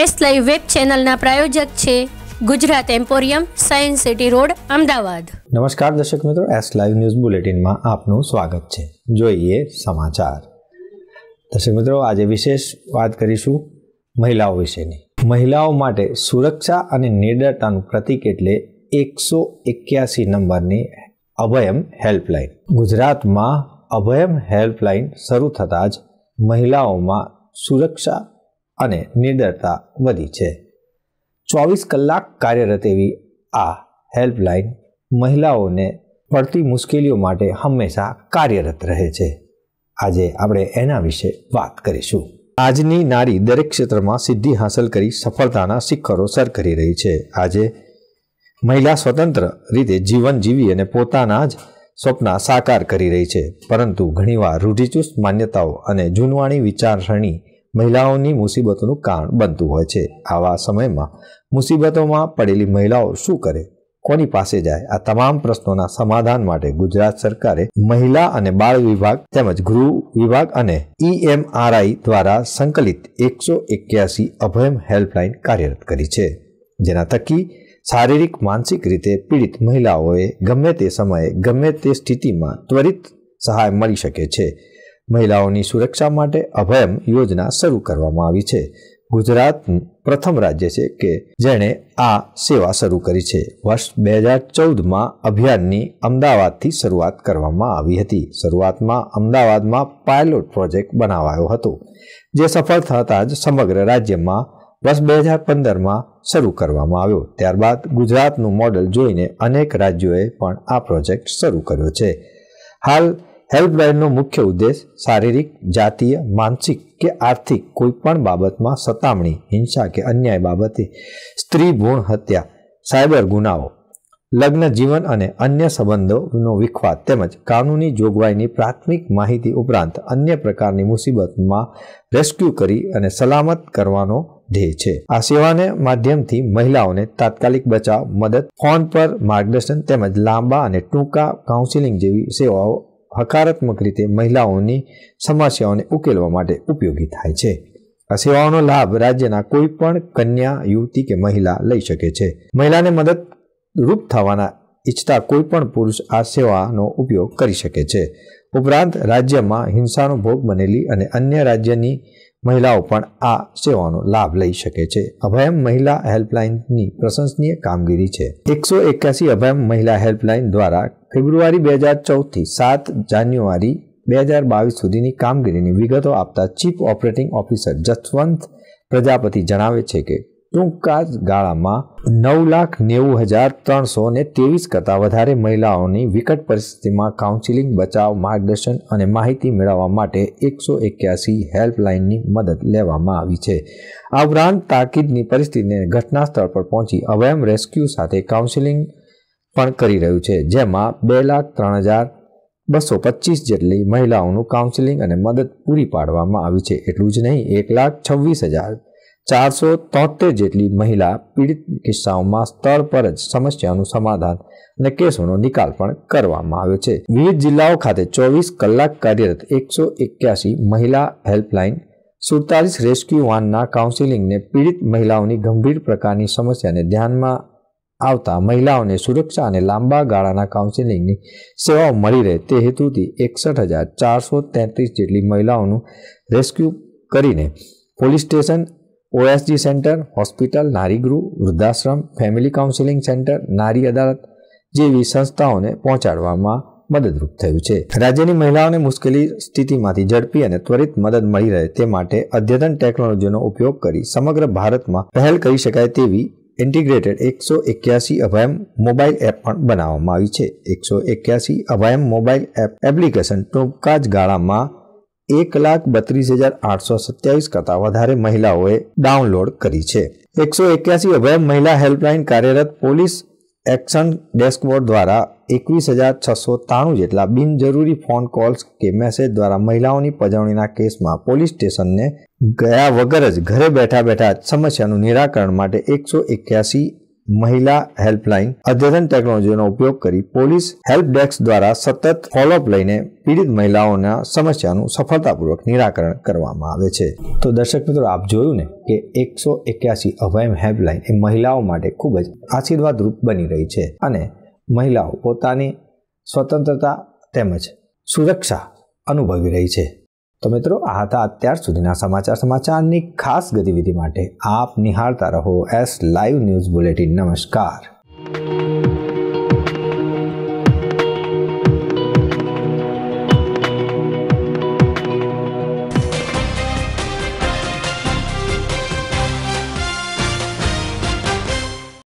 S live web ચેનલના પ્રાયોજક છે Gujarat emporium science city road Ahmedabad નમસ્કાર દર્શક મિત્રો એસ લાઈવ ન્યૂઝ બુલેટિનમાં આપનું સ્વાગત છે જોઈએ સમાચાર દર્શક મિત્રો આજે વિશેષ વાત કરીશું મહિલાઓ વિશેની મહિલાઓ માટે સુરક્ષા અને નિડરતાનું પ્રતિક એટલે એકસો એક્યાસી નંબરની અભયમ હેલ્પલાઇન ગુજરાતમાં અભયમ હેલ્પલાઇન શરૂ થતાં જ મહિલાઓમાં સુરક્ષા અને નિર્દરતા વધી છે ચોવીસ કલાક કાર્યરત એવી આ હેલ્પલાઇન મહિલાઓને પડતી મુશ્કેલીઓ માટે હંમેશા કાર્યરત રહે છે આજે આપણે એના વિશે વાત કરીશું આજની નારી દરેક ક્ષેત્રમાં સિદ્ધિ હાંસલ કરી સફળતાના શિખરો સર કરી રહી છે આજે મહિલા સ્વતંત્ર રીતે જીવન જીવી અને પોતાના જ સ્વપ્ન સાકાર કરી રહી છે પરંતુ ઘણીવાર રૂઢિચુસ્ત માન્યતાઓ અને જૂનવાણી વિચારસરણી મહિલાઓની મુસીબતોનું કારણ બનતું હોય છે આવા સમયમાં મુસીબતોમાં પડેલી મહિલાઓ શું કરે કોની પાસે જાય આ તમામ પ્રશ્નોના સમાધાન માટે ગુજરાત સરકારે મહિલા અને બાળ વિભાગ તેમજ ગૃહ વિભાગ અને ઈએમઆરઆઈ દ્વારા સંકલિત એકસો એક્યાસી અભયમ હેલ્પલાઇન કાર્યરત કરી છે જેના થકી શારીરિક માનસિક રીતે પીડિત મહિલાઓએ ગમે તે સમયે ગમે તે સ્થિતિમાં ત્વરિત સહાય મળી શકે છે મહિલાઓની સુરક્ષા માટે અભયમ યોજના શરૂ કરવામાં આવી છે ગુજરાત પ્રથમ રાજ્ય છે કે જેણે આ સેવા શરૂ કરી છે વર્ષ બે હજાર ચૌદમાં અભિયાનની અમદાવાદથી શરૂઆત કરવામાં આવી હતી શરૂઆતમાં અમદાવાદમાં પાયલોટ પ્રોજેક્ટ બનાવાયો હતો જે સફળ થતાં જ સમગ્ર રાજ્યમાં વર્ષ બે હજાર પંદરમાં શરૂ કરવામાં આવ્યો ત્યારબાદ ગુજરાતનું મોડલ જોઈને અનેક રાજ્યોએ પણ આ પ્રોજેક્ટ શરૂ કર્યો છે હાલ હેલ્પલાઇનનો મુખ્ય ઉદ્દેશ શારીરિક જાતીય માનસિક કે આર્થિક કોઈપણ બાબતમાં સતામણી હિંસા કે અન્યાય બાબતે સ્ત્રી ભૂણ હત્યા સાયબર ગુનાઓ લગ્ન જીવન અને અન્ય સંબંધોનો વિખવાદ તેમજ કાનૂની જોગવાઈની પ્રાથમિક માહિતી ઉપરાંત અન્ય પ્રકારની મુસીબતમાં રેસ્ક્યુ કરી અને સલામત કરવાનો ધ્યેય છે આ સેવાને માધ્યમથી મહિલાઓને તાત્કાલિક બચાવ મદદ ફોન પર માર્ગદર્શન તેમજ લાંબા અને ટૂંકા કાઉન્સિલિંગ જેવી સેવાઓ હકારાત્મક રીતે મહિલાઓની સમસ્યાઓને ઉકેલવા માટે ઉપયોગી થાય છે આ સેવાઓનો લાભ રાજ્યના કોઈ પણ કન્યા યુવતી કે મહિલા લઈ શકે છે મહિલાને મદદરૂપ થવાના ઈચ્છતા કોઈ પણ પુરુષ આ સેવાનો ઉપયોગ કરી શકે છે ઉપરાંત રાજ્યમાં હિંસાનો ભોગ બનેલી અને અન્ય રાજ્યની મહિલાઓ પણ આ સેવાનો લાભ લઈ શકે છે અભયમ મહિલા હેલ્પલાઇનની પ્રશંસનીય કામગીરી છે એકસો એક્યાસી અભયમ મહિલા હેલ્પલાઇન દ્વારા ફેબ્રુઆરી બે હજાર ચૌદથી સાત જાન્યુઆરી બે હજાર બાવીસ સુધીની કામગીરીની વિગતો આપતા chief operating officer Jaswant Prajapati જણાવે છે કે ટૂંકા ગાળામાં નવ લાખ નેવું હજાર ત્રણસો ને ત્રેવીસ કરતાં વધારે મહિલાઓની વિકટ પરિસ્થિતિમાં કાઉન્સિલિંગ બચાવ માર્ગદર્શન અને માહિતી મેળવવા માટે એકસો એક્યાસી હેલ્પલાઇનની મદદ લેવામાં આવી છે આ ઉપરાંત તાકીદની પરિસ્થિતિને ઘટના સ્થળ પર પહોંચી અવયમ રેસ્ક્યુ સાથે કાઉન્સિલિંગ પણ કરી રહ્યું છે જેમાં બે લાખ ત્રણ હજાર બસો પચીસ જેટલી મહિલાઓનું કાઉન્સિલિંગ અને મદદ પૂરી પાડવામાં આવી છે એટલું જ નહીં એક લાખ છવ્વીસ હજાર ચારસો તોતેર જેટલી મહિલા પીડિત કિસ્સાઓમાં સ્થળ પર જ સમસ્યાનું સમાધાન અને કેસોનો નિકાલ પણ કરવામાં આવ્યો છે વિવિધ જિલ્લાઓ ખાતે ચોવીસ કલાક કાર્યરત એકસો એક્યાસી મહિલા હેલ્પલાઇન સુડતાલીસ રેસ્ક્યુ વાનના કાઉન્સિલિંગને પીડિત મહિલાઓની ગંભીર પ્રકારની સમસ્યાને ધ્યાનમાં આવતા મહિલાઓને સુરક્ષા અને લાંબા ગાળાના કાઉન્સેલિંગની સેવાઓ મળી રહે તે હેતુથી એકસઠ હજાર ચારસો તેત્રીસ જેટલી મહિલાઓનું રેસ્ક્યુ કરીને police station OSG centre hospital નારીગૃહ વૃદ્ધાશ્રમ ફેમિલી કાઉન્સિલિંગ સેન્ટર નારી અદાલત જેવી સંસ્થાઓને પહોંચાડવામાં મદદરૂપ થયું છે રાજ્યની મહિલાઓને મુશ્કેલી સ્થિતિમાંથી ઝડપી અને ત્વરિત મદદ મળી રહે તે માટે અદ્યતન ટેકનોલોજીનો ઉપયોગ કરી સમગ્ર ભારતમાં પહેલ કરી શકાય તેવી ઇન્ટિગ્રેટેડ એકસો એક્યાસી અભાયમ મોબાઈલ એપ પણ બનાવવામાં આવી છે એકસો એક્યાસી અભાયમ મોબાઈલ એપ એપ્લિકેશન ટૂંકા જ ગાળામાં એક લાખ બત્રીસ હજાર આઠસો સત્યાવીસ કરતાં વધારે મહિલાઓએ ડાઉનલોડ કરી છે એકસો એક્યાસી અભય મહિલા હેલ્પલાઇન કાર્યરત પોલીસ એક્શન ડેસ્કબોર્ડ દ્વારા એકવીસ હજાર છસો ત્રાણું જેટલા બિનજરૂરી ફોન કોલ્સ કે મેસેજ દ્વારા મહિલાઓની પજવણીના કેસમાં પોલીસ સ્ટેશનને ગયા વગર જ ઘરે બેઠા બેઠા સમસ્યાનું નિરાકરણ માટે એકસો એક્યાસી મહિલા હેલ્પલાઇન અદ્યતન ટેકનોલોજીનો ઉપયોગ કરી પોલીસ હેલ્પ ડેસ્ક દ્વારા સતત ફોલોઅપ લઈને પીડિત મહિલાઓના સમસ્યાનું સફળતાપૂર્વક નિરાકરણ કરવામાં આવે છે તો દર્શક મિત્રો આપ જોયું ને કે એકસો એક્યાસી અભયમ હેલ્પલાઇન એ મહિલાઓ માટે ખૂબ જ આશીર્વાદરૂપ બની રહી છે અને મહિલાઓ પોતાની સ્વતંત્રતા તેમજ સુરક્ષા અનુભવી રહી છે તો મિત્રો આ હતા અત્યાર સુધીના સમાચાર સમાચારની ખાસ ગતિવિધિ માટે આપ નિહાળતા રહો એસ લાઈવ ન્યૂઝ બુલેટિન નમસ્કાર